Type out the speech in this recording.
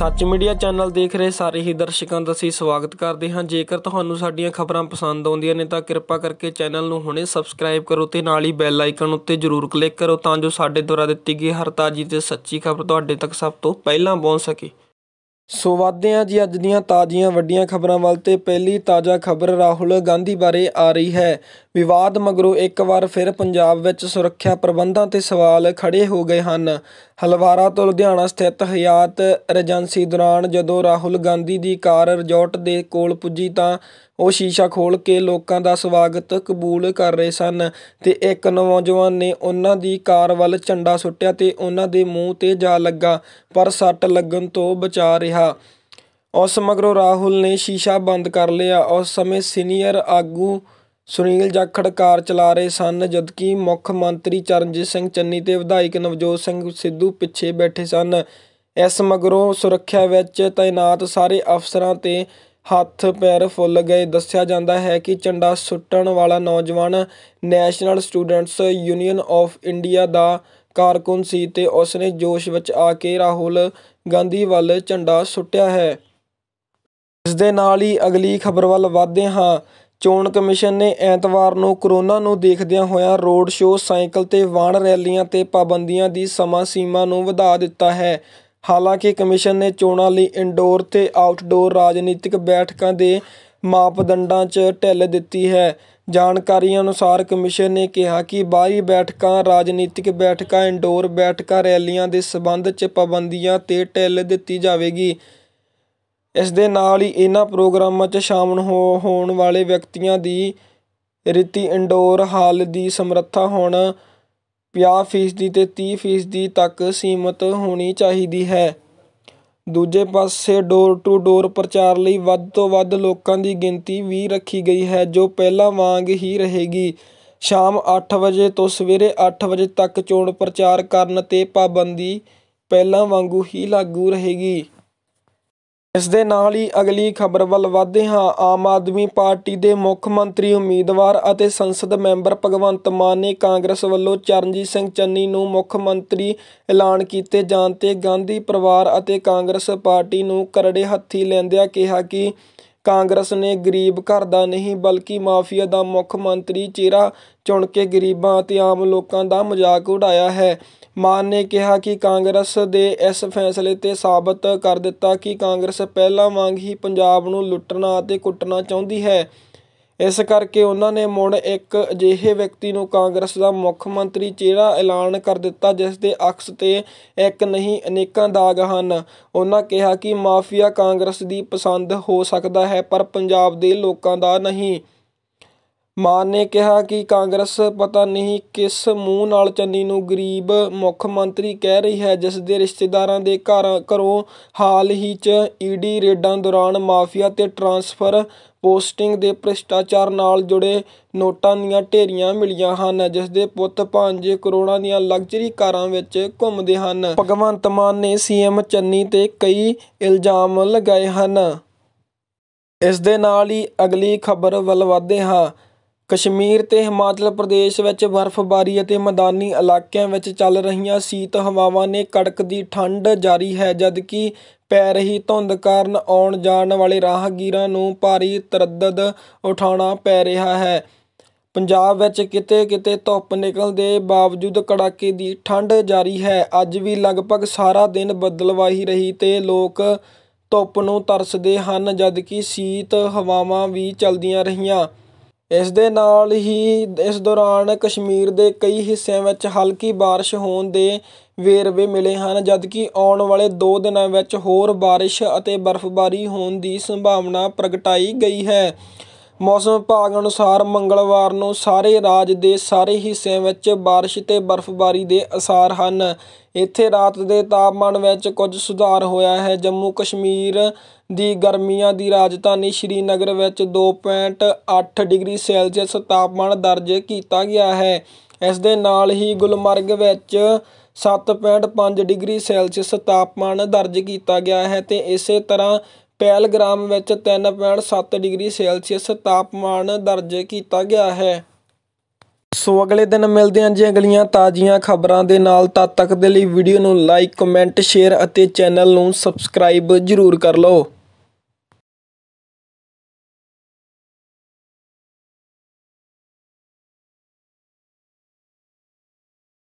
ਸੱਚ media channel ਦੇਖ ਰਹੇ ਸਾਰੇ ਹੀ ਦਰਸ਼ਕਾਂ ਦਾ ਅਸੀਂ ਸਵਾਗਤ ਕਰਦੇ ਹਾਂ ਜੇਕਰ ਤੁਹਾਨੂੰ ਸਾਡੀਆਂ ਖਬਰਾਂ ਪਸੰਦ ਆਉਂਦੀਆਂ ਨੇ ਤਾਂ ਕਿਰਪਾ ਕਰਕੇ ਚੈਨਲ ਨੂੰ ਹੁਣੇ ਸਬਸਕ੍ਰਾਈਬ ਕਰੋ ਤੇ ਨਾਲ ਹੀ ਬੈਲ ਆਈਕਨ ਉੱਤੇ ਜ਼ਰੂਰ ਕਲਿੱਕ ਕਰੋ ਤਾਂ ਜੋ ਸਾਡੇ ਦੁਆਰਾ ਦਿੱਤੀ ਗਈ ਹਰ ਤਾਜ਼ੀ ਤੇ ਸੱਚੀ ਖਬਰ ਤੁਹਾਡੇ ਤੱਕ ਸਭ ਤੋਂ ਪਹਿਲਾਂ ਪਹੁੰਚ ਸਕੇ ਸੋ ਵਾਦਦੇ ਆ ਜੀ ਅੱਜ ਦੀਆਂ ਤਾਜ਼ੀਆਂ ਵੱਡੀਆਂ ਖਬਰਾਂ ਵੱਲ ਤੇ ਪਹਿਲੀ ਤਾਜ਼ਾ ਖਬਰ ਰਾਹੁਲ ਗਾਂਧੀ ਬਾਰੇ ਆ ਰਹੀ ਹੈ ਵਿਵਾਦ ਮਗਰੋਂ ਇੱਕ ਵਾਰ ਫਿਰ ਪੰਜਾਬ ਵਿੱਚ ਸੁਰੱਖਿਆ ਪ੍ਰਬੰਧਾਂ ਤੇ ਸਵਾਲ ਖੜੇ ਹੋ ਗਏ ਹਨ ਹਲਵਾਰਾ ਤੋਂ ਲੁਧਿਆਣਾ ਸਥਿਤ ਹਯਾਤ ਰੈਜੈਂਸੀ ਦੌਰਾਨ ਜਦੋਂ ਰਾਹੁਲ ਗਾਂਧੀ ਦੀ ਕਾਰ ਰਿਜ਼ੋਰਟ ਦੇ ਕੋਲ ਪੁੱਜੀ ਤਾਂ ਉਹ ਸ਼ੀਸ਼ਾ ਖੋਲ ਕੇ ਲੋਕਾਂ ਦਾ ਸਵਾਗਤ ਕਬੂਲ ਕਰ ਰਹੇ ਸਨ ਤੇ ਇੱਕ ਨੌਜਵਾਨ ਨੇ ਉਹਨਾਂ ਦੀ ਕਾਰ ਵੱਲ ਝੰਡਾ ਸੁੱਟਿਆ ਤੇ ਉਹਨਾਂ ਦੇ ਮੂੰਹ ਤੇ ਜਾ ਲੱਗਾ ਪਰ ਸੱਟ ਲੱਗਣ ਤੋਂ ਬਚਾ ਰਿਹਾ ਉਸ ਮਗਰੋਂ ਰਾਹੁਲ ਨੇ ਸ਼ੀਸ਼ਾ ਬੰਦ ਕਰ ਲਿਆ ਉਸ ਸਮੇਂ ਸੀਨੀਅਰ ਆਗੂ ਸੁਨੀਲ ਜਾਖੜ ਕਾਰ ਚਲਾ ਰਹੇ ਸਨ ਜਦਕਿ ਮੁੱਖ ਮੰਤਰੀ ਚਰਨਜੀਤ ਸਿੰਘ ਚੰਨੀ ਤੇ ਵਿਧਾਇਕ ਨਵਜੋਤ ਸਿੰਘ ਸਿੱਧੂ ਪਿੱਛੇ ਬੈਠੇ ਸਨ ਇਸ ਮਗਰੋਂ ਸੁਰੱਖਿਆ ਵਿੱਚ ਤਾਇਨਾਤ ਸਾਰੇ ਅਫਸਰਾਂ ਤੇ ਹੱਥ ਪੈਰ ਫੁੱਲ ਗਏ ਦੱਸਿਆ ਜਾਂਦਾ ਹੈ ਕਿ ਝੰਡਾ ਸੁੱਟਣ ਵਾਲਾ ਨੌਜਵਾਨ National Students Union of India ਦਾ ਕਾਰਕੁਨ ਸੀ ਤੇ ਉਸ ਨੇ ਜੋਸ਼ ਵਿੱਚ ਆ ਕੇ ਰਾਹੁਲ ਗਾਂਧੀ ਵੱਲ ਝੰਡਾ ਸੁੱਟਿਆ ਹੈ ਇਸ ਦੇ ਨਾਲ ਹੀ ਅਗਲੀ ਖਬਰ ਵੱਲ ਵਧਦੇ ਹਾਂ ਚੋਣ ਕਮਿਸ਼ਨ ਨੇ ਐਤਵਾਰ ਨੂੰ ਕਰੋਨਾ ਨੂੰ ਦੇਖਦਿਆਂ ਹੋਇਆਂ ਰੋਡ ਸ਼ੋਅ ਸਾਈਕਲ ਤੇ ਵਾਹਨ ਰੈਲੀਆਂ ਤੇ ਪਾਬੰਦੀਆਂ ਦੀ ਸਮਾਂ ਸੀਮਾ ਨੂੰ ਵਧਾ ਦਿੱਤਾ ਹੈ ਹਾਲਾਂਕਿ ਕਮਿਸ਼ਨ ਨੇ ਚੋਣਾਂ ਲਈ ਇਨਡੋਰ ਤੇ ਆਊਟਡੋਰ ਰਾਜਨੀਤਿਕ ਬੈਠਕਾਂ ਦੇ ਮਾਪਦੰਡਾਂ 'ਚ ਢਿੱਲ ਦਿੱਤੀ ਹੈ ਜਾਣਕਾਰੀ ਅਨੁਸਾਰ ਕਮਿਸ਼ਨ ਨੇ ਕਿਹਾ ਕਿ ਬਾਹਰੀ ਬੈਠਕਾਂ ਰਾਜਨੀਤਿਕ ਬੈਠਕਾਂ ਇਨਡੋਰ ਬੈਠਕਾਂ ਰੈਲੀਆਂ ਦੇ ਸਬੰਧ 'ਚ ਪਾਬੰਦੀਆਂ ਤੇ ਢਿੱਲ ਦਿੱਤੀ ਜਾਵੇਗੀ ਇਸ ਦੇ ਨਾਲ ਹੀ ਇਹਨਾਂ ਪ੍ਰੋਗਰਾਮਾਂ 'ਚ ਸ਼ਾਮਲ ਹੋਣ ਵਾਲੇ ਵਿਅਕਤੀਆਂ ਦੀ ਰੀਤੀ ਇਨਡੋਰ ਹਾਲ ਦੀ ਸਮਰੱਥਾ ਹੁਣ ਪੰਜਾਹ ਫੀਸਦੀ ਤੇ 30 ਫੀਸਦੀ ਤੱਕ ਸੀਮਿਤ ਹੋਣੀ ਚਾਹੀਦੀ ਹੈ ਦੂਜੇ ਪਾਸੇ ਡੋਰ ਟੂ ਡੋਰ ਪ੍ਰਚਾਰ ਲਈ ਵੱਧ ਤੋਂ ਵੱਧ ਲੋਕਾਂ ਦੀ ਗਿਣਤੀ ਵੀ ਰੱਖੀ ਗਈ ਹੈ ਜੋ ਪਹਿਲਾਂ ਵਾਂਗ ਹੀ ਰਹੇਗੀ ਸ਼ਾਮ 8 ਵਜੇ ਤੋਂ ਸਵੇਰੇ 8 ਵਜੇ ਤੱਕ ਚੋਣ ਪ੍ਰਚਾਰ ਕਰਨ 'ਤੇ ਪਾਬੰਦੀ ਪਹਿਲਾਂ ਵਾਂਗੂ ਹੀ ਲਾਗੂ ਰਹੇਗੀ ਇਸ ਦੇ ਨਾਲ ਹੀ ਅਗਲੀ ਖਬਰ ਵੱਲ ਵਧਦੇ ਹਾਂ ਆਮ ਆਦਮੀ ਪਾਰਟੀ ਦੇ ਮੁੱਖ ਮੰਤਰੀ ਉਮੀਦਵਾਰ ਅਤੇ ਸੰਸਦ ਮੈਂਬਰ ਭਗਵੰਤ ਮਾਨ ਨੇ ਕਾਂਗਰਸ ਵੱਲੋਂ ਚਰਨਜੀਤ ਸਿੰਘ ਚੰਨੀ ਨੂੰ ਮੁੱਖ ਮੰਤਰੀ ਐਲਾਨ ਕੀਤੇ ਜਾਣ ਤੇ ਗਾਂਧੀ ਪਰਿਵਾਰ ਅਤੇ ਕਾਂਗਰਸ ਪਾਰਟੀ ਨੂੰ ਕਰੜੇ ਹੱਥੀ ਲੈਂਦਿਆਂ ਕਿਹਾ ਕਿ ਕਾਂਗਰਸ ਨੇ ਗਰੀਬ ਘਰ ਦਾ ਨਹੀਂ ਬਲਕਿ ਮਾਫੀਆ ਦਾ ਮੁੱਖ ਮੰਤਰੀ ਚਿਹਰਾ ਚੁਣ ਕੇ ਗਰੀਬਾਂ ਅਤੇ ਆਮ ਲੋਕਾਂ ਦਾ ਮਜ਼ਾਕ ਉਡਾਇਆ ਹੈ ਮਾਨ ਨੇ ਕਿਹਾ ਕਿ ਕਾਂਗਰਸ ਦੇ ਇਸ ਫੈਸਲੇ ਤੇ ਸਾਬਤ ਕਰ ਦਿੱਤਾ ਕਿ ਕਾਂਗਰਸ ਪਹਿਲਾਂ ਵਾਂਗ ਹੀ ਪੰਜਾਬ ਨੂੰ ਲੁੱਟਣਾ ਅਤੇ ਕੁੱਟਣਾ ਚਾਹੁੰਦੀ ਹੈ ਇਸ ਕਰਕੇ ਉਹਨਾਂ ਨੇ ਮੁੜ ਇੱਕ ਅਜਿਹੇ ਵਿਅਕਤੀ ਨੂੰ ਕਾਂਗਰਸ ਦਾ ਮੁੱਖ ਮੰਤਰੀ ਚਿਹਰਾ ਐਲਾਨ ਕਰ ਦਿੱਤਾ ਜਿਸ ਦੇ ਅਕਸ ਤੇ ਇੱਕ ਨਹੀਂ ਅਨੇਕਾਂ ਦਾਗ ਹਨ ਉਹਨਾਂ ਕਿਹਾ ਕਿ ਮਾਫੀਆ ਕਾਂਗਰਸ ਦੀ ਪਸੰਦ ਹੋ ਸਕਦਾ ਹੈ ਪਰ ਪੰਜਾਬ ਦੇ ਲੋਕਾਂ ਦਾ ਨਹੀਂ ਮਾਨ ਨੇ ਕਿਹਾ ਕਿ ਕਾਂਗਰਸ ਪਤਾ ਨਹੀਂ ਕਿਸ ਮੂੰਹ ਨਾਲ ਚੰਨੀ ਨੂੰ ਗਰੀਬ ਮੁੱਖ ਮੰਤਰੀ ਕਹਿ ਰਹੀ ਹੈ ਜਿਸ ਦੇ ਰਿਸ਼ਤੇਦਾਰਾਂ ਦੇ ਘਰ ਘਰੋਂ ਹਾਲ ਹੀ 'ਚ ਈਡੀ ਰੇਡਾਂ ਦੌਰਾਨ ਮਾਫੀਆ ਤੇ ਟ੍ਰਾਂਸਫਰ ਪੋਸਟਿੰਗ ਦੇ ਭ੍ਰਿਸ਼ਟਾਚਾਰ ਨਾਲ ਜੁੜੇ ਨੋਟਾਂ ਦੀਆਂ ਢੇਰੀਆਂ ਮਿਲੀਆਂ ਹਨ ਜਿਸ ਦੇ ਪੁੱਤ ਭਾਂਜੇ ਕਰੋੜਾਂ ਦੀਆਂ ਲਗਜ਼ਰੀ ਕਾਰਾਂ ਵਿੱਚ ਘੁੰਮਦੇ ਹਨ ਭਗਵੰਤ ਮਾਨ ਨੇ ਸੀਐਮ ਚੰਨੀ ਤੇ ਕਈ ਇਲਜ਼ਾਮ ਲਗਾਏ ਹਨ ਇਸ ਦੇ ਨਾਲ ਹੀ ਅਗਲੀ ਖਬਰ ਵੱਲ ਵਧਦੇ ਹਾਂ ਕਸ਼ਮੀਰ ਤੇ ਹਿਮਾਚਲ ਪ੍ਰਦੇਸ਼ ਵਿੱਚ ਬਰਫ਼ਬਾਰੀ ਅਤੇ ਮੈਦਾਨੀ ਇਲਾਕਿਆਂ ਵਿੱਚ ਚੱਲ ਰਹੀਆਂ ਸ਼ੀਤ ਹਵਾਵਾਂ ਨੇ ਕੜਕਦੀ ਠੰਡ ਜਾਰੀ ਹੈ ਜਦਕਿ ਪੈ ਰਹੀ ਧੁੰਦ ਕਾਰਨ ਆਉਣ ਜਾਣ ਵਾਲੇ ਰਾਹਗੀਰਾਂ ਨੂੰ ਭਾਰੀ ਤਰਦਦ ਉਠਾਉਣਾ ਪੈ ਰਿਹਾ ਹੈ ਪੰਜਾਬ ਵਿੱਚ ਕਿਤੇ-ਕਿਤੇ ਧੁੱਪ ਨਿਕਲਣ ਦੇ ਬਾਵਜੂਦ ਕੜਾਕੇ ਦੀ ਠੰਡ ਜਾਰੀ ਹੈ ਅੱਜ ਵੀ ਲਗਭਗ ਸਾਰਾ ਦਿਨ ਬੱਦਲਵਾਹੀ ਰਹੀ ਤੇ ਲੋਕ ਧੁੱਪ ਨੂੰ ਤਰਸਦੇ ਹਨ ਜਦਕਿ ਸ਼ੀਤ ਹਵਾਵਾਂ ਵੀ ਚਲਦੀਆਂ ਰਹੀਆਂ ਇਸ ਦੇ ਨਾਲ ਹੀ ਇਸ ਦੌਰਾਨ ਕਸ਼ਮੀਰ ਦੇ ਕਈ ਹਿੱਸਿਆਂ ਵਿੱਚ ਹਲਕੀ بارش ਹੋਣ ਦੇ ਵੇਰਵੇ ਮਿਲੇ ਹਨ ਜਦਕਿ ਆਉਣ ਵਾਲੇ 2 ਦਿਨਾਂ ਵਿੱਚ ਹੋਰ بارش ਅਤੇ ਬਰਫ਼ਬਾਰੀ ਹੋਣ ਦੀ ਸੰਭਾਵਨਾ ਪ੍ਰਗਟਾਈ ਗਈ ਹੈ ਮੌਸਮ ਵਿਭਾਗ ਅਨੁਸਾਰ ਮੰਗਲਵਾਰ ਨੂੰ ਸਾਰੇ ਰਾਜ ਦੇ ਸਾਰੇ ਹਿੱਸਿਆਂ ਵਿੱਚ بارش ਤੇ ਬਰਫ਼ਬਾਰੀ ਦੇ ਅਸਾਰ ਹਨ ਇੱਥੇ ਰਾਤ ਦੇ ਤਾਪਮਾਨ ਵਿੱਚ ਕੁਝ ਸੁਧਾਰ ਹੋਇਆ ਹੈ ਜੰਮੂ ਕਸ਼ਮੀਰ ਦੀ ਗਰਮੀਆਂ ਦੀ ਰਾਜਧਾਨੀ ਸ਼੍ਰੀਨਗਰ ਵਿੱਚ 2.8 ਡਿਗਰੀ ਸੈਲਸੀਅਸ ਤਾਪਮਾਨ ਦਰਜ ਕੀਤਾ ਗਿਆ ਹੈ ਇਸ ਦੇ ਨਾਲ ਹੀ ਗੁਲਮਰਗ ਵਿੱਚ 7.5 ਡਿਗਰੀ ਸੈਲਸੀਅਸ ਤਾਪਮਾਨ ਦਰਜ ਕੀਤਾ ਗਿਆ ਹੈ ਤੇ ਇਸੇ ਤਰ੍ਹਾਂ ਪੈਲਗ੍ਰਾਮ ਵਿੱਚ 3.7 ਡਿਗਰੀ ਸੈਲਸੀਅਸ ਤਾਪਮਾਨ ਦਰਜ ਕੀਤਾ ਗਿਆ ਹੈ ਸੋ ਅਗਲੇ ਦਿਨ ਮਿਲਦੇ ਹਾਂ ਜੀ ਅਗਲੀਆਂ ਤਾਜ਼ੀਆਂ ਖਬਰਾਂ ਦੇ ਨਾਲ ਤਦ ਤੱਕ ਦੇ ਲਈ ਵੀਡੀਓ ਨੂੰ ਲਾਈਕ ਕਮੈਂਟ ਸ਼ੇਅਰ ਅਤੇ ਚੈਨਲ ਨੂੰ ਸਬਸਕ੍ਰਾਈਬ ਜ਼ਰੂਰ ਕਰ ਲਓ